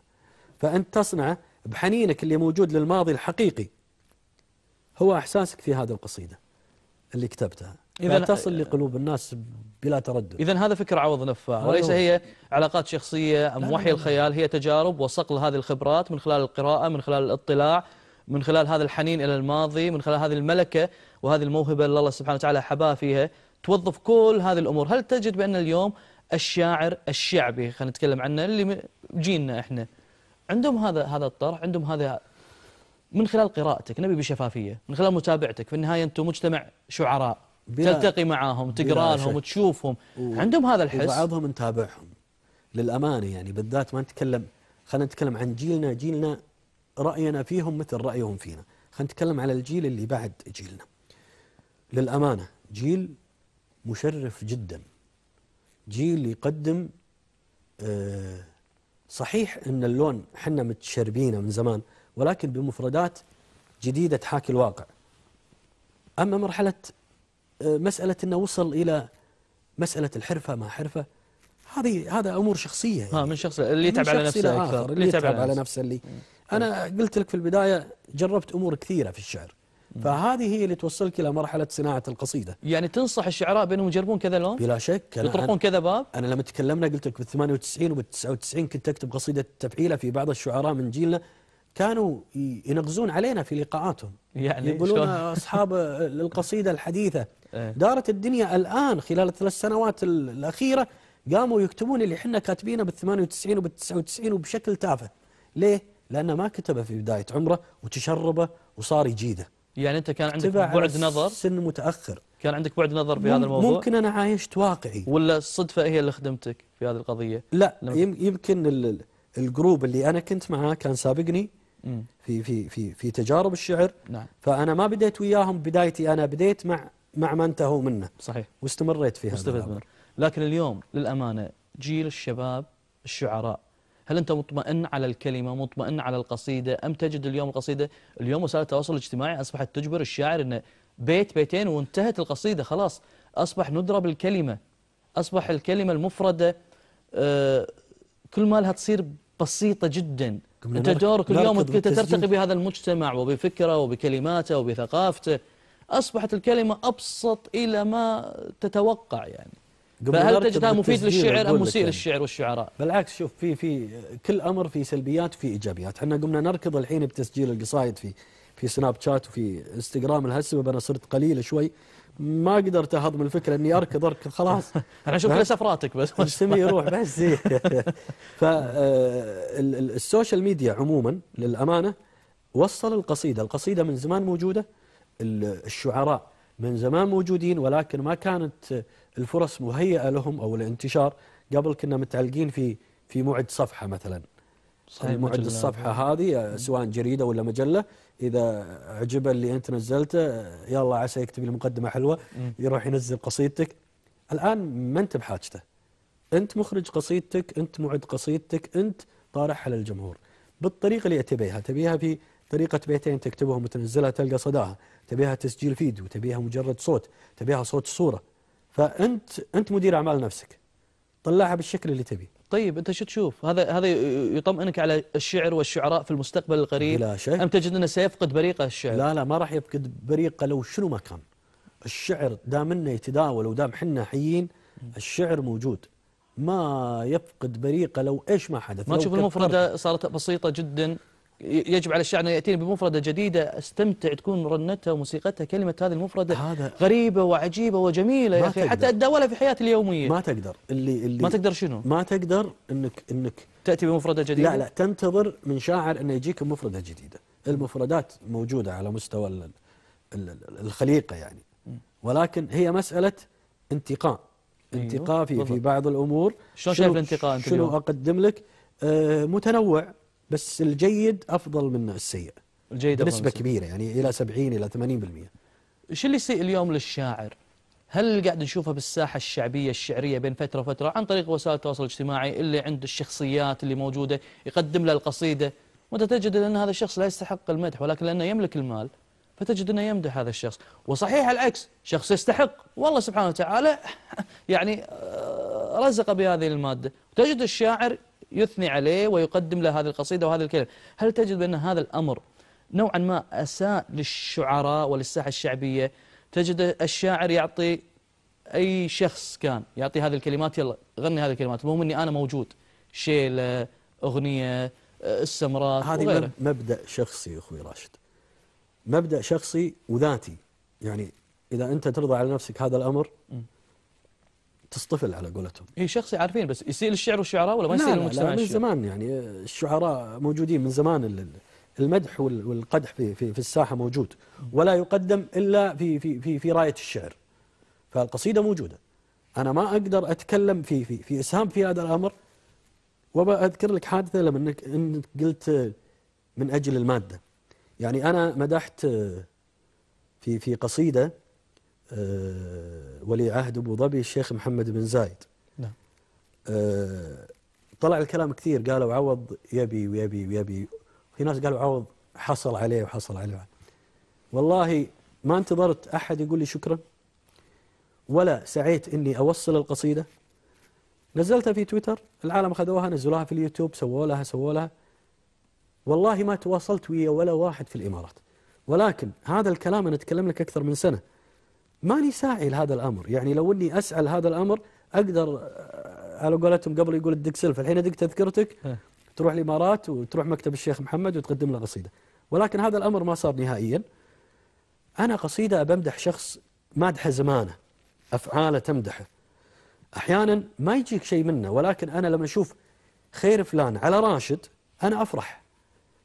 فأنت تصنع بحنينك اللي موجود للماضي الحقيقي هو إحساسك في هذه القصيدة اللي كتبتها إذا تصل لقلوب الناس بلا تردد إذا هذا فكر عوض نفاع وليس هي علاقات شخصية أم وحي الخيال هي تجارب وصقل هذه الخبرات من خلال القراءة من خلال الاطلاع من خلال هذا الحنين إلى الماضي من خلال هذه الملكة وهذه الموهبة اللي الله سبحانه وتعالى حباه فيها توظف كل هذه الأمور هل تجد بأن اليوم الشاعر الشعبي خلينا نتكلم عنه اللي جينا احنا عندهم هذا هذا الطرح عندهم هذا من خلال قراءتك نبي بشفافية من خلال متابعتك في النهاية أنتم مجتمع شعراء تلتقي معاهم تقرا لهم تشوفهم عندهم هذا الحس وبعضهم نتابعهم للأمانة يعني بالذات ما نتكلم خلينا نتكلم عن جيلنا جيلنا رأينا فيهم مثل رأيهم فينا خلينا نتكلم على الجيل اللي بعد جيلنا للأمانة جيل مشرف جدا جيل يقدم آه، صحيح أن اللون حنا متشربينه من زمان ولكن بمفردات جديدة تحاكي الواقع أما مرحلة آه، مسألة أنه وصل إلى مسألة الحرفة ما حرفة هذه هذا أمور شخصية آه، يعني ها من شخص اللي يتعب على نفسه أكثر اللي يتعب على نفسه اللي أنا قلت لك في البداية جربت أمور كثيرة في الشعر فهذه هي اللي توصلك إلى مرحلة صناعة القصيدة يعني تنصح الشعراء بأنهم يجربون كذا لون؟ بلا شك يطرقون كذا باب؟ أنا لما تكلمنا قلت لك بال 98 وبال 99 كنت أكتب قصيدة تفعيلة في بعض الشعراء من جيلنا كانوا ينغزون علينا في لقاءاتهم يعني يقولون أصحاب القصيدة الحديثة إيه. دارت الدنيا الآن خلال الثلاث سنوات الأخيرة قاموا يكتبون اللي احنا كاتبينه بال 98 وبال 99 وبشكل تافه ليه؟ لأنه ما كتبه في بداية عمره وتشربه وصار يجيده يعني أنت كان عندك بعد نظر سن متأخر كان عندك بعد نظر في هذا الموضوع ممكن أنا عايشت واقعي ولا الصدفة هي اللي خدمتك في هذه القضية لا يمكن الجروب اللي أنا كنت معاه كان سابقني في في في في تجارب الشعر نعم. فأنا ما بديت وياهم بدايتي أنا بديت مع مع ما انتهوا منه صحيح واستمريت فيها لكن اليوم للأمانة جيل الشباب الشعراء هل أنت مطمئن على الكلمة مطمئن على القصيدة أم تجد اليوم القصيدة اليوم وسائل التواصل الاجتماعي أصبحت تجبر الشاعر أنه بيت بيتين وانتهت القصيدة خلاص أصبح ندرة بالكلمة أصبح الكلمة المفردة آه، كل ما لها تصير بسيطة جدا أنت دورك اليوم ترتقي بهذا المجتمع وبفكره وبكلماته وبثقافته أصبحت الكلمة أبسط إلى ما تتوقع يعني فهل تجدها مفيد للشعر ام مسيء يعني. للشعر والشعراء؟ بالعكس شوف في في كل امر في سلبيات وفي ايجابيات، احنا قمنا نركض الحين بتسجيل القصايد في في سناب شات وفي انستغرام لهالسبب انا صرت قليل شوي ما قدرت اهضم الفكره اني اركض اركض خلاص انا اشوف سفراتك بس السمي يروح بس ف آه، السوشيال ميديا عموما للامانه وصل القصيده، القصيده من زمان موجوده الشعراء من زمان موجودين ولكن ما كانت الفرص مهيئه لهم او الانتشار قبل كنا متعلقين في في موعد صفحه مثلا صحيح موعد الصفحه هذه سواء جريده ولا مجله اذا عجب اللي انت نزلته يلا عسى يكتب لي مقدمه حلوه يروح ينزل قصيدتك الان ما انت بحاجته انت مخرج قصيدتك انت موعد قصيدتك انت طارحها للجمهور بالطريقه اللي تبيها تبيها في طريقة بيتين تكتبهم وتنزلها تلقى صداها تبيها تسجيل فيديو تبيها مجرد صوت تبيها صوت صورة فانت انت مدير اعمال نفسك طلعها بالشكل اللي تبيه طيب انت شو تشوف هذا هذا يطمئنك على الشعر والشعراء في المستقبل القريب لا شيء ام تجد انه سيفقد بريقه الشعر لا لا ما راح يفقد بريقه لو شنو ما كان الشعر دام انه يتداول ودام حنا حيين الشعر موجود ما يفقد بريقه لو ايش ما حدث ما تشوف المفردة صارت بسيطة جدا يجب على الشاعر أن يأتينا بمفردة جديدة استمتع تكون رنتها وموسيقتها كلمة هذه المفردة هذا غريبة وعجيبة وجميلة يا أخي حتى أتداولها في حياتي اليومية ما تقدر اللي, اللي ما تقدر شنو؟ ما تقدر أنك أنك تأتي بمفردة جديدة لا لا تنتظر من شاعر أنه يجيك بمفرده جديدة المفردات موجودة على مستوى الخليقة يعني ولكن هي مسألة انتقاء أيوه، انتقاء في, في بعض الأمور شلون شايف الانتقاء أنت شنو أقدم لك آه، متنوع بس الجيد افضل من السيء الجيد بنسبه كبيره يعني الى 70 الى 80% شو اللي يسيء اليوم للشاعر هل قاعد نشوفه بالساحة الشعبية الشعرية بين فترة وفترة عن طريق وسائل التواصل الاجتماعي اللي عند الشخصيات اللي موجودة يقدم له القصيدة وانت تجد ان هذا الشخص لا يستحق المدح ولكن لانه يملك المال فتجد انه يمدح هذا الشخص وصحيح العكس شخص يستحق والله سبحانه وتعالى يعني آه، رزق بهذه المادة تجد الشاعر يثني عليه ويقدم له هذه القصيدة وهذا الكلام هل تجد بأن هذا الأمر نوعا ما أساء للشعراء وللساحة الشعبية تجد الشاعر يعطي أي شخص كان يعطي هذه الكلمات يلا غني هذه الكلمات المهم أني أنا موجود شيلة أغنية السمراء هذه مبدأ شخصي أخوي راشد مبدأ شخصي وذاتي يعني إذا أنت ترضى على نفسك هذا الأمر م. تصطفل على قولتهم اي شخصي عارفين بس يسيل الشعر والشعراء ولا ما لا المجتمع لا, لا من زمان يعني الشعراء موجودين من زمان المدح والقدح في في, في الساحه موجود ولا يقدم الا في في في, في رايه الشعر فالقصيده موجوده انا ما اقدر اتكلم في في في اسهام في هذا الامر وبأذكر لك حادثه لما انك انك قلت من اجل الماده يعني انا مدحت في في قصيده آه، ولي عهد أبو ظبي الشيخ محمد بن زايد نعم آه، طلع الكلام كثير قالوا عوض يبي ويبي ويبي في ناس قالوا عوض حصل عليه وحصل عليه والله ما انتظرت أحد يقول لي شكرا ولا سعيت أني أوصل القصيدة نزلتها في تويتر العالم خذوها نزلوها في اليوتيوب سووا لها سووا لها والله ما تواصلت ويا ولا واحد في الإمارات ولكن هذا الكلام أنا أتكلم لك أكثر من سنة ماني ساعي لهذا الأمر يعني لو أني أسعى لهذا الأمر أقدر آه، على قولتهم قبل يقول الدك سلف الحين أدق تذكرتك تروح الإمارات وتروح مكتب الشيخ محمد وتقدم له قصيدة ولكن هذا الأمر ما صار نهائيا أنا قصيدة بمدح شخص مادحه زمانه أفعاله تمدحه أحيانا ما يجيك شيء منه ولكن أنا لما أشوف خير فلان على راشد أنا أفرح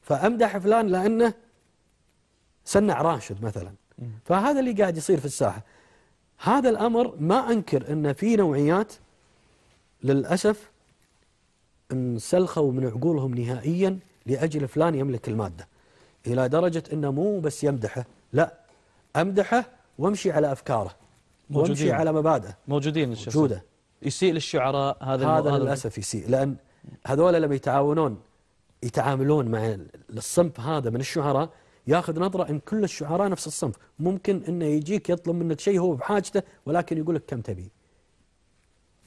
فأمدح فلان لأنه سنع راشد مثلا فهذا اللي قاعد يصير في الساحة هذا الأمر ما أنكر أن في نوعيات للأسف انسلخوا من عقولهم نهائيا لأجل فلان يملك المادة إلى درجة أنه مو بس يمدحه لا أمدحه وامشي على أفكاره موجودين وامشي على مبادئه موجودين موجودة يسيء للشعراء هذا هذا للأسف يسيء لأن هذول لما يتعاونون يتعاملون مع الصنف هذا من الشعراء ياخذ نظرة ان كل الشعراء نفس الصنف ممكن انه يجيك يطلب منك شيء هو بحاجته ولكن يقول لك كم تبي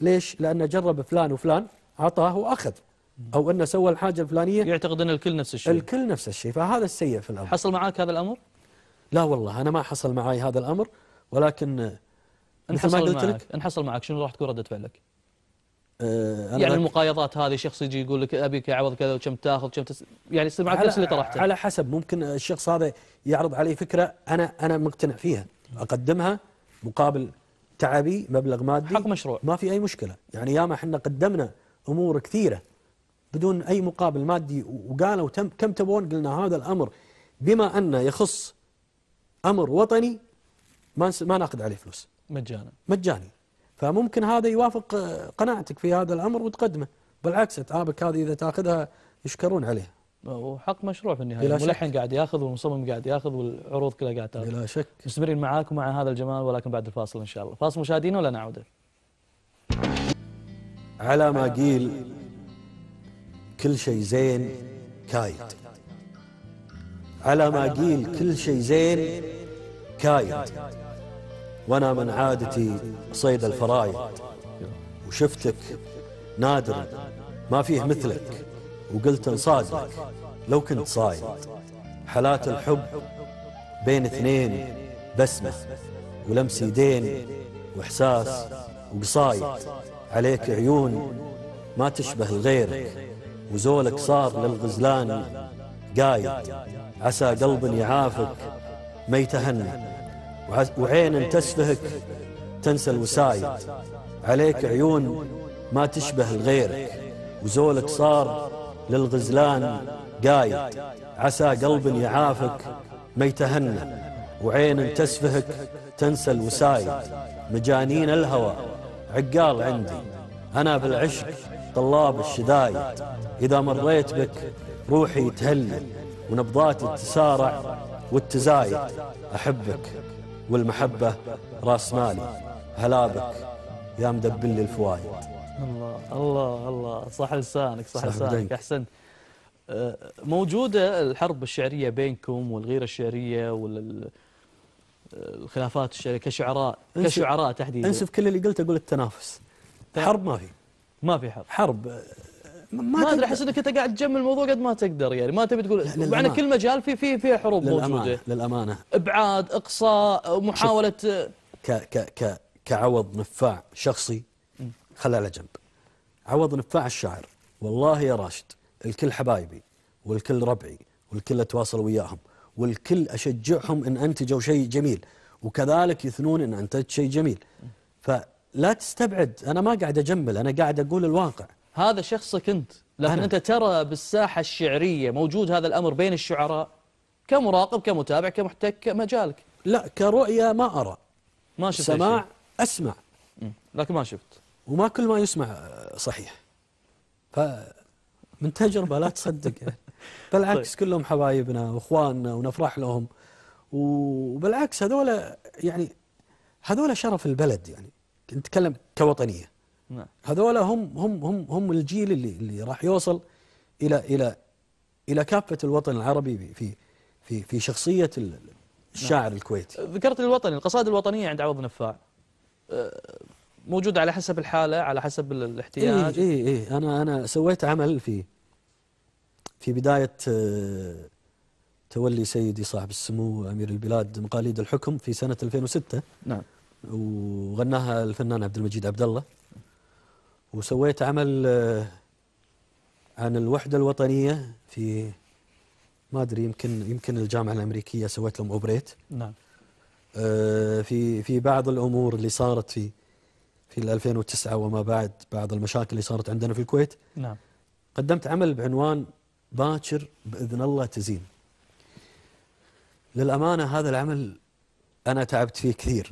ليش؟ لأنه جرب فلان وفلان اعطاه وأخذ أو أنه سوى الحاجة الفلانية يعتقد أن الكل نفس الشيء الكل نفس الشيء فهذا السيء في الأمر حصل معك هذا الأمر؟ لا والله أنا ما حصل معي هذا الأمر ولكن إن حصل ما قلت معك لك إن حصل معك شنو راح تكون ردة فعلك؟ آه، أنا يعني المقايضات هذه شخص يجي يقول لك ابيك عوض كذا وكم تاخذ كم تس... يعني سمعت نفس اللي طرحته على حسب ممكن الشخص هذا يعرض علي فكره انا انا مقتنع فيها اقدمها مقابل تعبي مبلغ مادي حق مشروع ما في اي مشكله يعني ياما احنا قدمنا امور كثيره بدون اي مقابل مادي وقالوا تم كم تبون قلنا هذا الامر بما انه يخص امر وطني ما ما ناخذ عليه فلوس مجانا مجاني فممكن هذا يوافق آه، قناعتك في هذا الأمر وتقدمه بالعكس أتعابك هذه إذا تأخذها يشكرون عليها وحق مشروع في النهايه الملحن قاعد ياخذ والمصمم قاعد ياخذ والعروض كلها قاعد تاخذ بلا شك مستمرين معاك ومع هذا الجمال ولكن بعد الفاصل ان شاء الله فاصل مشاهدينا ولا نعود على ما قيل كل شيء زين كايد على ما قيل كل شيء زين كايد وأنا من عادتي صيد الفرايد وشفتك نادر ما فيه مثلك وقلت انصادك لو كنت صايد حالات الحب بين اثنين بسمة ولمس يدين وإحساس وقصايد عليك عيون ما تشبه لغيرك وزولك صار للغزلان قايد عسى قلب يعافك ما يتهنى وعين تسفهك تنسى الوسايد عليك عيون ما تشبه لغيرك وزولك صار للغزلان قايد عسى قلب يعافك ما يتهنى وعين تسفهك تنسى الوسايد مجانين الهوى عقال عندي أنا بالعشق طلاب الشدايد إذا مريت بك روحي تهلل ونبضاتي تسارع والتزايد أحبك والمحبة راس مالي هلا بك يا مدبل لي الفوايد الله الله الله صح لسانك صح, لسانك احسنت أه، موجودة الحرب الشعرية بينكم والغيرة الشعرية والخلافات الخلافات الشعرية كشعراء كشعراء تحديدا انسف كل اللي قلته اقول التنافس حرب ما في ما في حرب حرب ما, ادري احس انك انت قاعد تجمل الموضوع قد ما تقدر يعني ما تبي تقول معنى كل مجال في في في حروب للأمانة موجوده للامانه ابعاد اقصاء محاوله ك ك ك كعوض نفاع شخصي خلى على جنب عوض نفاع الشاعر والله يا راشد الكل حبايبي والكل ربعي والكل اتواصل وياهم والكل اشجعهم ان انتجوا شيء جميل وكذلك يثنون ان انتجت شيء جميل فلا تستبعد انا ما قاعد اجمل انا قاعد اقول الواقع هذا شخصك أنت لكن أنت ترى بالساحة الشعرية موجود هذا الأمر بين الشعراء كمراقب كمتابع كمحتك مجالك لا كرؤية ما أرى ما شفت سماع شيء. أسمع لكن ما شفت وما كل ما يسمع صحيح من تجربة لا تصدق يعني. بالعكس طيب. كلهم حبايبنا واخواننا ونفرح لهم وبالعكس هذول يعني هذول شرف البلد يعني نتكلم كوطنيه نعم هذول هم هم هم هم الجيل اللي اللي راح يوصل الى الى الى كافه الوطن العربي في في في شخصيه الشاعر نعم. الكويتي ذكرت الوطني القصائد الوطنيه عند عوض نفاع أه، موجوده على حسب الحاله على حسب الاحتياج اي اي إيه انا انا سويت عمل في في بدايه أه، تولي سيدي صاحب السمو امير البلاد مقاليد الحكم في سنه 2006 نعم وغناها الفنان عبد المجيد عبد الله وسويت عمل آه، عن الوحدة الوطنية في ما أدري يمكن يمكن الجامعة الأمريكية سويت لهم أوبريت نعم آه، في في بعض الأمور اللي صارت في في 2009 وما بعد بعض المشاكل اللي صارت عندنا في الكويت نعم قدمت عمل بعنوان باكر بإذن الله تزين للأمانة هذا العمل أنا تعبت فيه كثير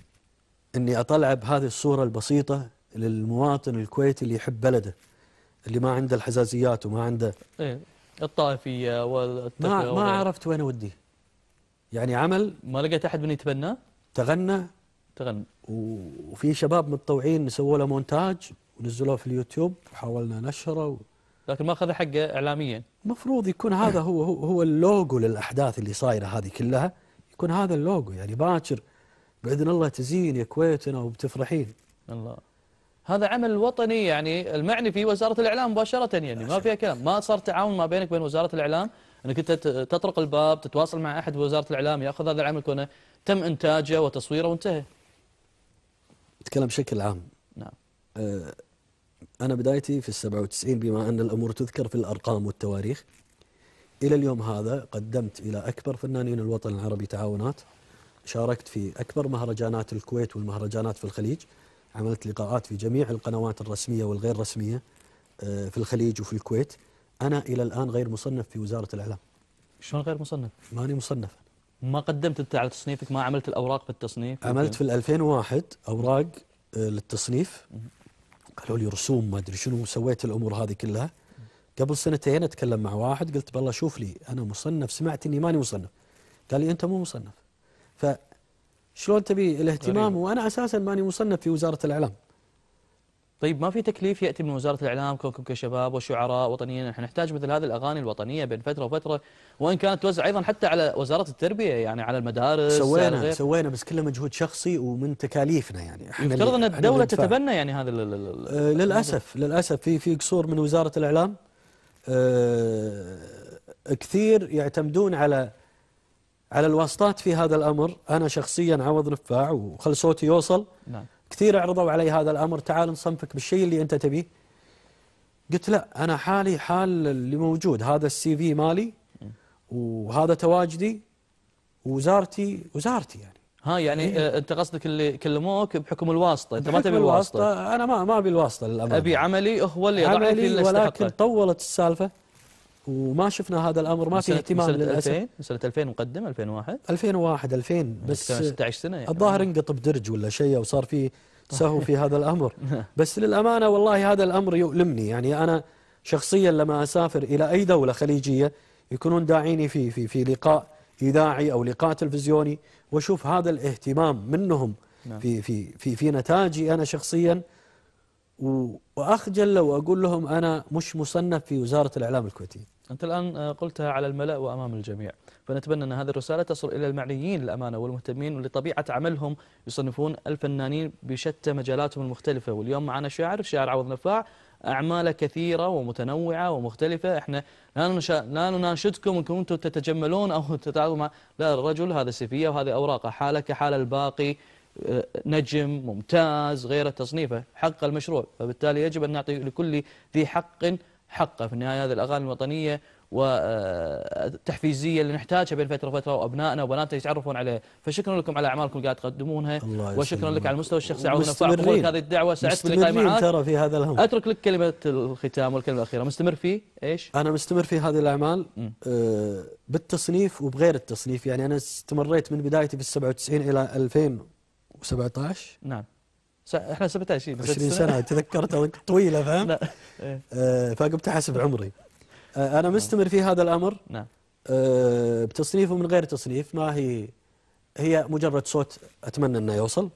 أني أطلع بهذه الصورة البسيطة للمواطن الكويتي اللي يحب بلده اللي ما عنده الحزازيات وما عنده ايه الطائفيه ما, ما عرفت وين اوديه يعني عمل ما لقيت احد من يتبناه تغنى تغنى وفي شباب متطوعين سووا له مونتاج ونزلوه في اليوتيوب وحاولنا نشره و... لكن ما اخذ حقه اعلاميا المفروض يكون هذا هو هو اللوجو للاحداث اللي صايره هذه كلها يكون هذا اللوجو يعني باكر باذن الله تزين يا كويتنا وبتفرحين الله هذا عمل وطني يعني المعني في وزارة الإعلام مباشرة يعني ما فيها كلام ما صار تعاون ما بينك وبين وزارة الإعلام أنك أنت تطرق الباب تتواصل مع أحد وزاره الإعلام يأخذ هذا العمل كونه تم إنتاجه وتصويره وانتهى نتكلم بشكل عام نعم آه، أنا بدايتي في ال 97 بما أن الأمور تذكر في الأرقام والتواريخ إلى اليوم هذا قدمت إلى أكبر فنانين الوطن العربي تعاونات شاركت في أكبر مهرجانات الكويت والمهرجانات في الخليج عملت لقاءات في جميع القنوات الرسمية والغير رسمية آه، في الخليج وفي الكويت أنا إلى الآن غير مصنف في وزارة الإعلام شلون غير مصنف؟ ماني مصنف ما قدمت أنت على تصنيفك ما عملت الأوراق في التصنيف؟ عملت في 2001 أوراق آه، للتصنيف قالوا لي رسوم ما أدري شنو سويت الأمور هذه كلها قبل سنتين أتكلم مع واحد قلت بالله شوف لي أنا مصنف سمعت أني ماني مصنف قال لي أنت مو مصنف ف شلون تبي الاهتمام غريب. وانا اساسا ماني مصنف في وزاره الاعلام طيب ما في تكليف ياتي من وزاره الاعلام كونكم كشباب وشعراء وطنيين نحن نحتاج مثل هذه الاغاني الوطنيه بين فتره وفتره وان كانت توزع ايضا حتى على وزاره التربيه يعني على المدارس سوينا سوينا بس كله مجهود شخصي ومن تكاليفنا يعني احنا يفترض ان الدوله تتبنى يعني هذا الـ أه، للاسف للاسف في في قصور من وزاره الاعلام آه كثير يعتمدون على على الواسطات في هذا الأمر أنا شخصيا عوض نفاع وخل صوتي يوصل نعم. كثير عرضوا علي هذا الأمر تعال نصنفك بالشيء اللي أنت تبيه قلت لا أنا حالي حال اللي موجود هذا السي في مالي نعم. وهذا تواجدي وزارتي وزارتي يعني ها يعني إيه؟ آه، انت قصدك اللي كلموك بحكم الواسطه انت ما تبي الواسطه انا ما ما ابي الواسطه للامانه ابي عملي هو اللي يضعني في ولكن طولت السالفه وما شفنا هذا الامر ما في اهتمام سنة للاسف 2000 سنه 2000 مقدم 2001 2001 2000 بس 16 سنه يعني الظاهر انقطب درج ولا شيء او صار في طيب. سهو في هذا الامر نعم. بس للامانه والله هذا الامر يؤلمني يعني انا شخصيا لما اسافر الى اي دوله خليجيه يكونون داعيني في في في لقاء اذاعي او لقاء تلفزيوني واشوف هذا الاهتمام منهم نعم. في في في في نتاجي انا شخصيا واخجل لو اقول لهم انا مش مصنف في وزاره الاعلام الكويتيه أنت الآن آه، قلتها على الملأ وأمام الجميع فنتمنى أن هذه الرسالة تصل إلى المعنيين للأمانة والمهتمين ولطبيعة عملهم يصنفون الفنانين بشتى مجالاتهم المختلفة واليوم معنا شاعر شاعر عوض نفاع أعماله كثيرة ومتنوعة ومختلفة احنا لا, لا نناشدكم انكم انتم تتجملون أو تتعاطوا مع لا الرجل هذا سيفية وهذه أوراقه حالة كحال الباقي آه، نجم ممتاز غير تصنيفه حق المشروع فبالتالي يجب أن نعطي لكل ذي حق حقه في النهاية هذه الأغاني الوطنية والتحفيزية آه، اللي نحتاجها بين فترة وفترة وأبنائنا وبناتنا يتعرفون عليه فشكرا لكم على أعمالكم اللي قاعد تقدمونها وشكرا لك على المستوى الشخصي عودنا فقبولك هذه الدعوة سعدت بلقاء معك ترى في هذا الهم أترك لك كلمة الختام والكلمة الأخيرة مستمر في إيش؟ أنا مستمر في هذه الأعمال آه بالتصنيف وبغير التصنيف يعني أنا استمريت من بدايتي في 97 إلى 2017 نعم احنا 27 20 سنه تذكرت طويله فهمت؟ لا آه، فقمت احسب عمري آه، انا نعم. مستمر في هذا الامر نعم آه، بتصنيف ومن غير تصنيف ما هي هي مجرد صوت اتمنى انه يوصل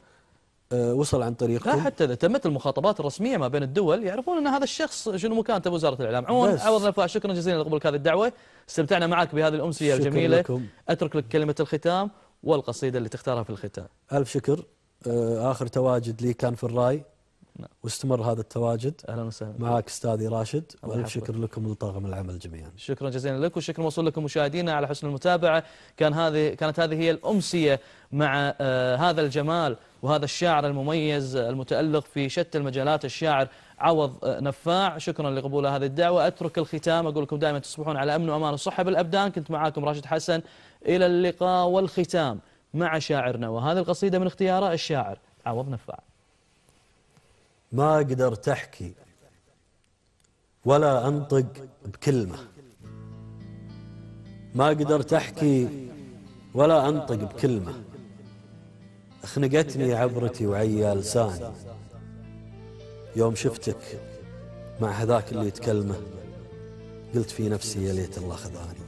وصل عن طريق لا حتى اذا تمت المخاطبات الرسميه ما بين الدول يعرفون ان هذا الشخص شنو مكانته بوزاره الاعلام عون عوض نفاع شكرا جزيلا لقبولك هذه الدعوه استمتعنا معك بهذه الامسيه الجميله لكم. اترك لك كلمه الختام والقصيده اللي تختارها في الختام الف شكر آه، اخر تواجد لي كان في الراي نعم. واستمر هذا التواجد اهلا وسهلا معك استاذي راشد والف شكر لكم ولطاقم العمل جميعا شكرا جزيلا لك وشكرا موصول لكم مشاهدينا على حسن المتابعه كان هذه كانت هذه هي الامسيه مع آه هذا الجمال وهذا الشاعر المميز المتالق في شتى المجالات الشاعر عوض آه، نفاع شكرا لقبول هذه الدعوة أترك الختام أقول لكم دائما تصبحون على أمن وأمان وصحة بالأبدان كنت معاكم راشد حسن إلى اللقاء والختام مع شاعرنا وهذه القصيدة من اختيار الشاعر عوض نفع ما أقدر أحكي ولا أنطق بكلمة ما أقدر أحكي ولا أنطق بكلمة خنقتني عبرتي وعيا لساني يوم شفتك مع هذاك اللي يتكلمه قلت في نفسي يا ليت الله خذاني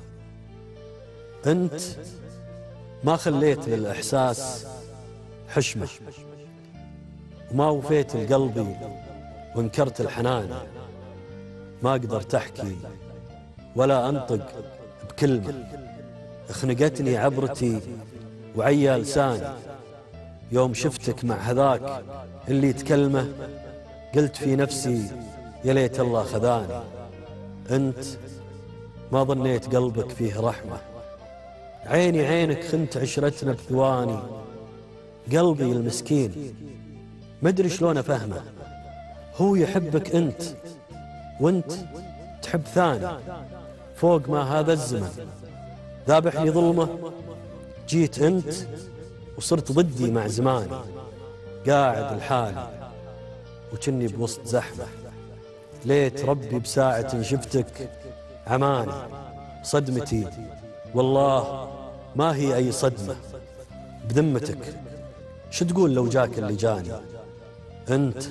أنت ما خليت للإحساس حشمة وما وفيت لقلبي وانكرت الحنان ما أقدر أحكي ولا أنطق بكلمة خنقتني عبرتي وعيا لساني يوم شفتك مع هذاك اللي تكلمه قلت في نفسي يا ليت الله خذاني أنت ما ظنيت قلبك فيه رحمه عيني عينك خنت عشرتنا بثواني قلبي المسكين مدري شلون افهمه هو يحبك انت وانت تحب ثاني فوق ما هذا الزمن ذابحني ظلمه جيت انت وصرت ضدي مع زماني قاعد لحالي وكني بوسط زحمه ليت ربي بساعة شفتك عماني صدمتي والله ما هي أي صدمة بذمتك شو تقول لو جاك اللي جاني أنت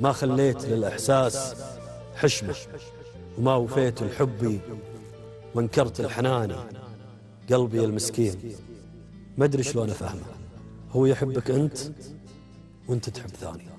ما خليت للإحساس حشمة وما وفيت الحب وانكرت الحنان قلبي المسكين ما أدري شلون أفهمه هو يحبك أنت وأنت تحب ثاني